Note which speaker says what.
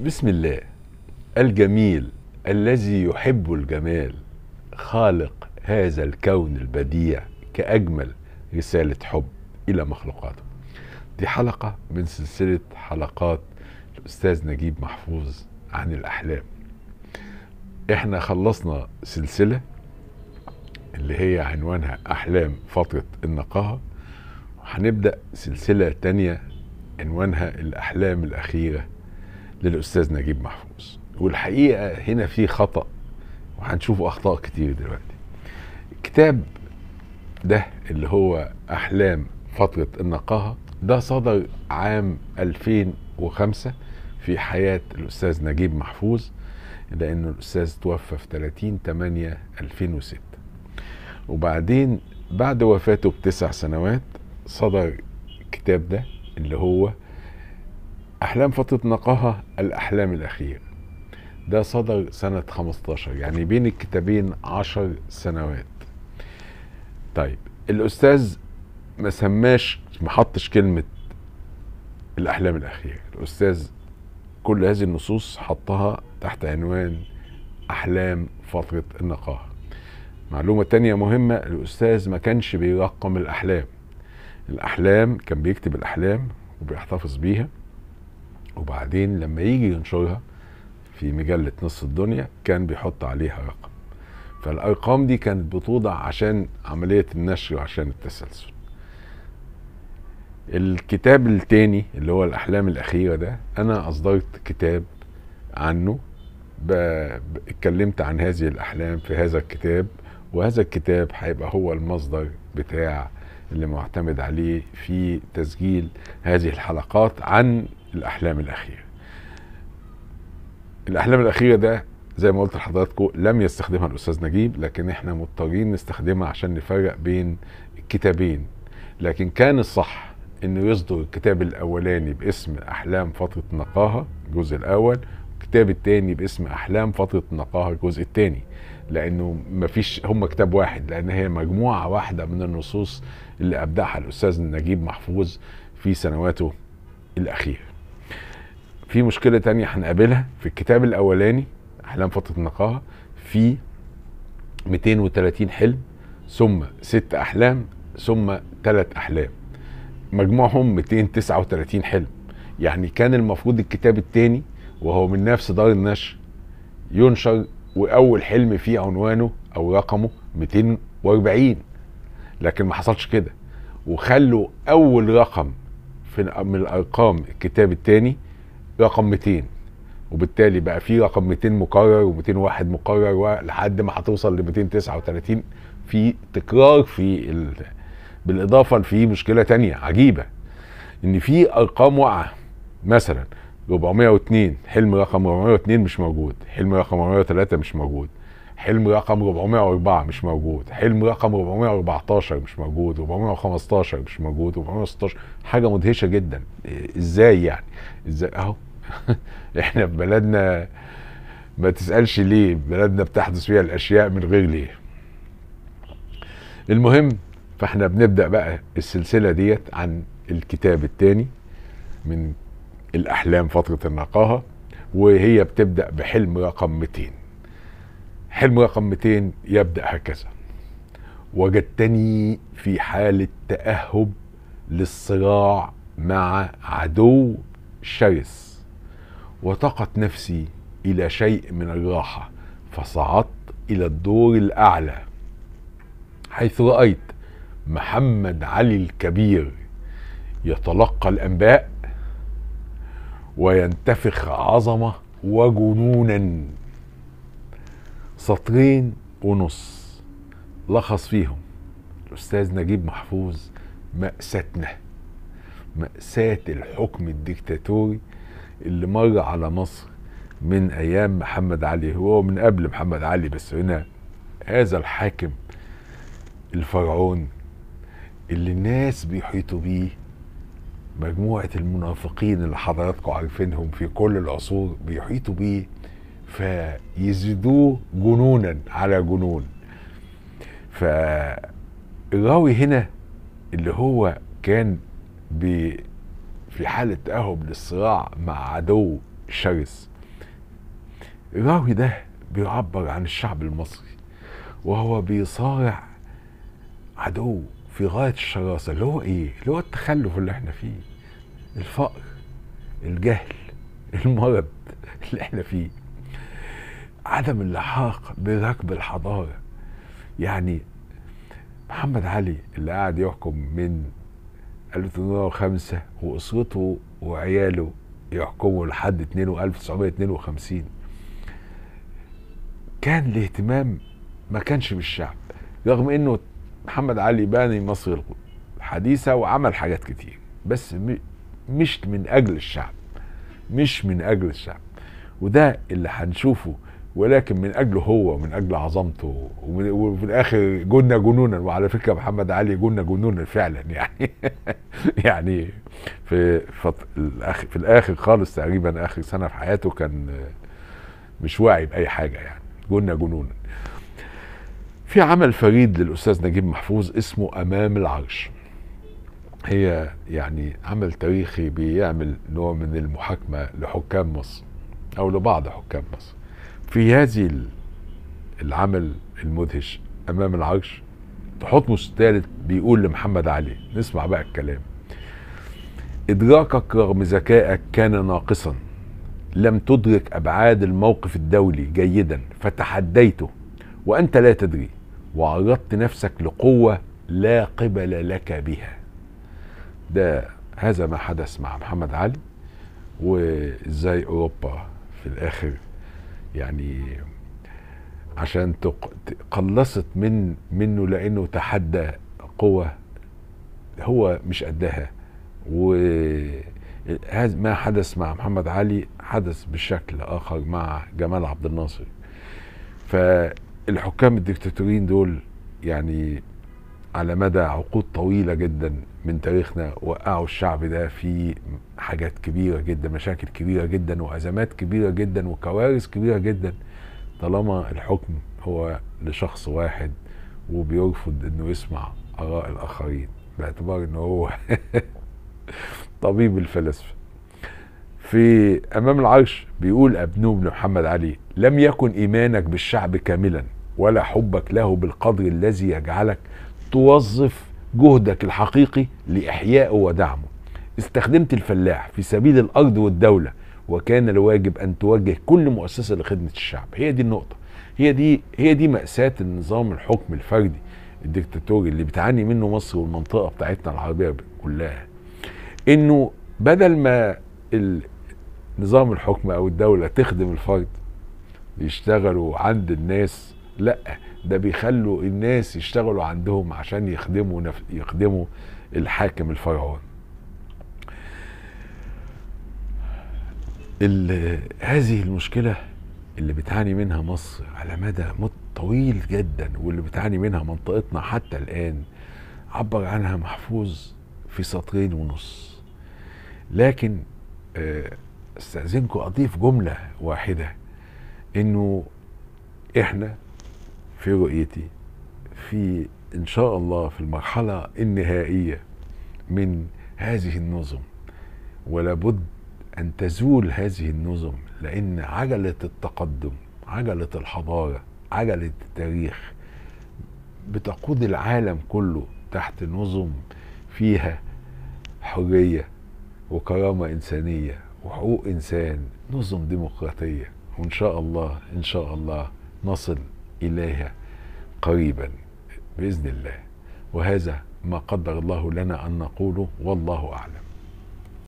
Speaker 1: بسم الله الجميل الذي يحب الجمال خالق هذا الكون البديع كأجمل رسالة حب إلى مخلوقاته دي حلقة من سلسلة حلقات الأستاذ نجيب محفوظ عن الأحلام احنا خلصنا سلسلة اللي هي عنوانها أحلام فترة النقاهة وهنبدأ سلسلة تانية عنوانها الأحلام الأخيرة للاستاذ نجيب محفوظ والحقيقه هنا في خطا وهنشوف اخطاء كتير دلوقتي الكتاب ده اللي هو احلام فتره النقاهه ده صدر عام 2005 في حياه الاستاذ نجيب محفوظ لان الأستاذ توفى في 30 8 2006 وبعدين بعد وفاته بتسع سنوات صدر الكتاب ده اللي هو أحلام فترة نقاها الأحلام الأخير ده صدر سنة 15 يعني بين الكتابين 10 سنوات طيب الأستاذ ما سماش ما حطش كلمة الأحلام الأخير الأستاذ كل هذه النصوص حطها تحت عنوان أحلام فترة النقاهة معلومة تانية مهمة الأستاذ ما كانش بيرقم الأحلام الأحلام كان بيكتب الأحلام وبيحتفظ بيها وبعدين لما يجي ينشرها في مجلة نص الدنيا كان بيحط عليها رقم فالأرقام دي كانت بتوضع عشان عملية النشر وعشان التسلسل الكتاب التاني اللي هو الأحلام الأخيرة ده أنا أصدرت كتاب عنه اتكلمت عن هذه الأحلام في هذا الكتاب وهذا الكتاب هيبقى هو المصدر بتاع اللي معتمد عليه في تسجيل هذه الحلقات عن الأحلام الأخيرة الأحلام الأخيرة ده زي ما قلت لحضراتكم لم يستخدمها الأستاذ نجيب لكن احنا مضطرين نستخدمها عشان نفرق بين الكتابين لكن كان الصح انه يصدر الكتاب الاولاني باسم احلام فتره نقاهه الجزء الاول الكتاب الثاني باسم احلام فتره نقاهه الجزء الثاني لانه مفيش هم كتاب واحد لان هي مجموعه واحده من النصوص اللي ابدعها الاستاذ نجيب محفوظ في سنواته الاخيره في مشكله تانية هنقابلها في الكتاب الاولاني احلام فتره النقاهة في 230 حلم ثم ست احلام ثم ثلاث احلام مجموعهم 239 حلم يعني كان المفروض الكتاب الثاني وهو من نفس دار النشر ينشر واول حلم فيه عنوانه او رقمه 240 لكن ما حصلش كده وخلوا اول رقم في من الارقام الكتاب الثاني رقم 200 وبالتالي بقى في رقم 200 مكرر و201 مكرر لحد ما هتوصل ل 239 في تكرار في ال... بالاضافه في مشكله تانية عجيبه ان في ارقام واقعه مثلا 402 حلم رقم 402 مش موجود حلم رقم 403 مش موجود حلم رقم 404 مش موجود حلم رقم 414 مش موجود 415 مش موجود 416 حاجه مدهشه جدا ازاي يعني ازاي اهو احنا في بلدنا ما تسألش ليه بلدنا بتحدث فيها الأشياء من غير ليه المهم فاحنا بنبدأ بقى السلسلة ديت عن الكتاب الثاني من الأحلام فترة النقاهة وهي بتبدأ بحلم رقم 200 حلم رقم 200 يبدأ هكذا وجدتني في حالة تأهب للصراع مع عدو شرس وطاقت نفسي إلى شيء من الراحة فصعدت إلى الدور الأعلى حيث رأيت محمد علي الكبير يتلقى الأنباء وينتفخ عظمة وجنونا سطرين ونص لخص فيهم الأستاذ نجيب محفوظ مأساتنا مأساة الحكم الدكتاتوري اللي مر على مصر من ايام محمد علي هو من قبل محمد علي بس هنا هذا الحاكم الفرعون اللي الناس بيحيطوا بيه مجموعة المنافقين اللي حضراتكم عارفينهم في كل العصور بيحيطوا بيه فيزيدوه جنونا على جنون فالراوي هنا اللي هو كان بي في حالة تأهب للصراع مع عدو شرس الراوي ده بيعبر عن الشعب المصري وهو بيصارع عدو في غاية الشراسة اللي هو ايه؟ اللي هو التخلف اللي احنا فيه الفقر الجهل المرض اللي احنا فيه عدم اللحاق بركب الحضارة يعني محمد علي اللي قاعد يحكم من 1805 واسرته وعياله يحكموا لحد 1952 كان الاهتمام ما كانش بالشعب رغم انه محمد علي باني مصر الحديثه وعمل حاجات كتير بس مش من اجل الشعب مش من اجل الشعب وده اللي هنشوفه ولكن من اجله هو ومن اجل عظمته وفي الاخر جنا جنونا وعلى فكره محمد علي جنا جنونا فعلا يعني يعني في في الاخر خالص تقريبا اخر سنه في حياته كان مش واعي باي حاجه يعني جنا جنونا في عمل فريد للاستاذ نجيب محفوظ اسمه امام العرش هي يعني عمل تاريخي بيعمل نوع من المحاكمه لحكام مصر او لبعض حكام مصر في هذه العمل المدهش امام العرش حكمه الثالث بيقول لمحمد علي نسمع بقى الكلام ادراكك رغم ذكائك كان ناقصا لم تدرك ابعاد الموقف الدولي جيدا فتحديته وانت لا تدري وعرضت نفسك لقوه لا قبل لك بها ده هذا ما حدث مع محمد علي وازاي اوروبا في الاخر يعني عشان قلصت من منه لانه تحدى قوه هو مش قدها و ما حدث مع محمد علي حدث بشكل اخر مع جمال عبد الناصر فالحكام الدكتاتوريين دول يعني على مدى عقود طويله جدا من تاريخنا وقعوا الشعب ده في حاجات كبيرة جدا مشاكل كبيرة جدا وأزمات كبيرة جدا وكوارث كبيرة جدا طالما الحكم هو لشخص واحد وبيرفض انه يسمع آراء الآخرين باعتبار انه هو طبيب الفلاسفة في أمام العرش بيقول ابنه بن محمد علي لم يكن إيمانك بالشعب كاملا ولا حبك له بالقدر الذي يجعلك توظف جهدك الحقيقي لإحيائه ودعمه استخدمت الفلاح في سبيل الأرض والدولة وكان الواجب أن توجه كل مؤسسة لخدمة الشعب هي دي النقطة هي دي هي دي مأساة النظام الحكم الفردي الدكتاتوري اللي بتعاني منه مصر والمنطقة بتاعتنا العربية كلها إنه بدل ما نظام الحكم أو الدولة تخدم الفرد يشتغلوا عند الناس لا ده بيخلوا الناس يشتغلوا عندهم عشان يخدموا نف... يخدموا الحاكم الفرعون هذه المشكله اللي بتعاني منها مصر على مدى طويل جدا واللي بتعاني منها منطقتنا حتى الان عبر عنها محفوظ في سطرين ونص لكن آه، استاذنكم اضيف جمله واحده انه احنا في رؤيتي في ان شاء الله في المرحله النهائيه من هذه النظم ولابد ان تزول هذه النظم لان عجله التقدم عجله الحضاره عجله التاريخ بتقود العالم كله تحت نظم فيها حريه وكرامه انسانيه وحقوق انسان نظم ديمقراطيه وان شاء الله ان شاء الله نصل إله قريبا بإذن الله وهذا ما قدر الله لنا أن نقوله والله أعلم